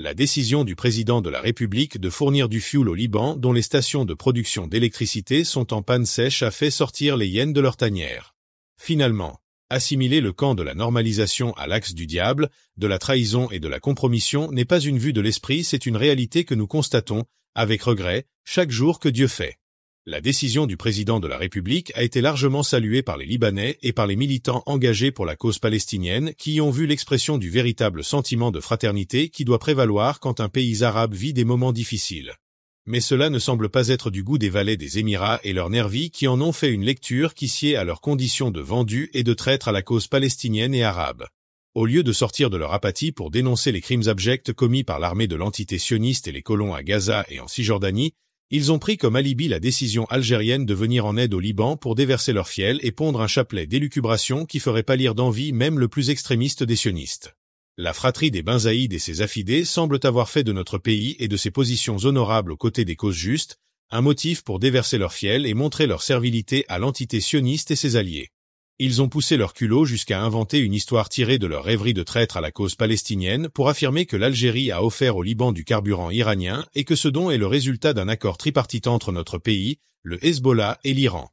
la décision du président de la République de fournir du fioul au Liban dont les stations de production d'électricité sont en panne sèche a fait sortir les hyènes de leur tanière. Finalement, assimiler le camp de la normalisation à l'axe du diable, de la trahison et de la compromission n'est pas une vue de l'esprit, c'est une réalité que nous constatons, avec regret, chaque jour que Dieu fait la décision du président de la République a été largement saluée par les Libanais et par les militants engagés pour la cause palestinienne qui y ont vu l'expression du véritable sentiment de fraternité qui doit prévaloir quand un pays arabe vit des moments difficiles. Mais cela ne semble pas être du goût des valets des Émirats et leurs nervis qui en ont fait une lecture qui sied à leurs conditions de vendus et de traîtres à la cause palestinienne et arabe. Au lieu de sortir de leur apathie pour dénoncer les crimes abjects commis par l'armée de l'entité sioniste et les colons à Gaza et en Cisjordanie, ils ont pris comme alibi la décision algérienne de venir en aide au Liban pour déverser leur fiel et pondre un chapelet d'élucubration qui ferait pâlir d'envie même le plus extrémiste des sionistes. La fratrie des Benzaïdes et ses affidés semblent avoir fait de notre pays et de ses positions honorables aux côtés des causes justes, un motif pour déverser leur fiel et montrer leur servilité à l'entité sioniste et ses alliés ils ont poussé leur culot jusqu'à inventer une histoire tirée de leur rêverie de traître à la cause palestinienne pour affirmer que l'Algérie a offert au Liban du carburant iranien et que ce don est le résultat d'un accord tripartite entre notre pays, le Hezbollah et l'Iran.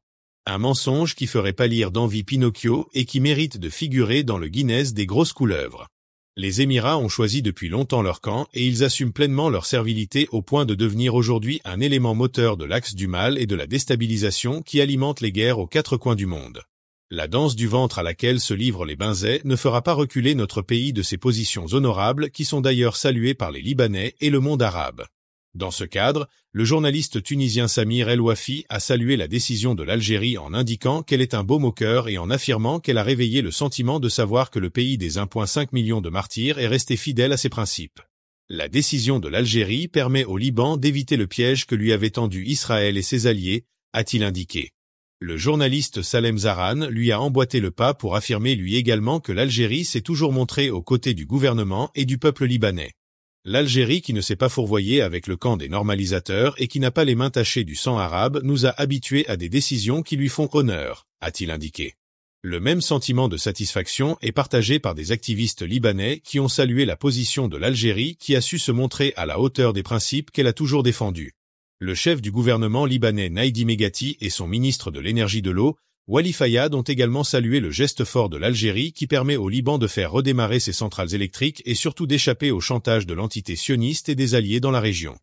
Un mensonge qui ferait pâlir d'envie Pinocchio et qui mérite de figurer dans le Guinness des grosses couleuvres. Les Émirats ont choisi depuis longtemps leur camp et ils assument pleinement leur servilité au point de devenir aujourd'hui un élément moteur de l'axe du mal et de la déstabilisation qui alimente les guerres aux quatre coins du monde. La danse du ventre à laquelle se livrent les Binzais ne fera pas reculer notre pays de ses positions honorables qui sont d'ailleurs saluées par les Libanais et le monde arabe. Dans ce cadre, le journaliste tunisien Samir El Wafi a salué la décision de l'Algérie en indiquant qu'elle est un beau moqueur et en affirmant qu'elle a réveillé le sentiment de savoir que le pays des 1,5 millions de martyrs est resté fidèle à ses principes. La décision de l'Algérie permet au Liban d'éviter le piège que lui avait tendu Israël et ses alliés, a-t-il indiqué. Le journaliste Salem Zaran lui a emboîté le pas pour affirmer lui également que l'Algérie s'est toujours montrée aux côtés du gouvernement et du peuple libanais. L'Algérie qui ne s'est pas fourvoyée avec le camp des normalisateurs et qui n'a pas les mains tachées du sang arabe nous a habitués à des décisions qui lui font honneur, a-t-il indiqué. Le même sentiment de satisfaction est partagé par des activistes libanais qui ont salué la position de l'Algérie qui a su se montrer à la hauteur des principes qu'elle a toujours défendus. Le chef du gouvernement libanais Naidi Megati et son ministre de l'énergie de l'eau, Wali Fayad, ont également salué le geste fort de l'Algérie qui permet au Liban de faire redémarrer ses centrales électriques et surtout d'échapper au chantage de l'entité sioniste et des alliés dans la région.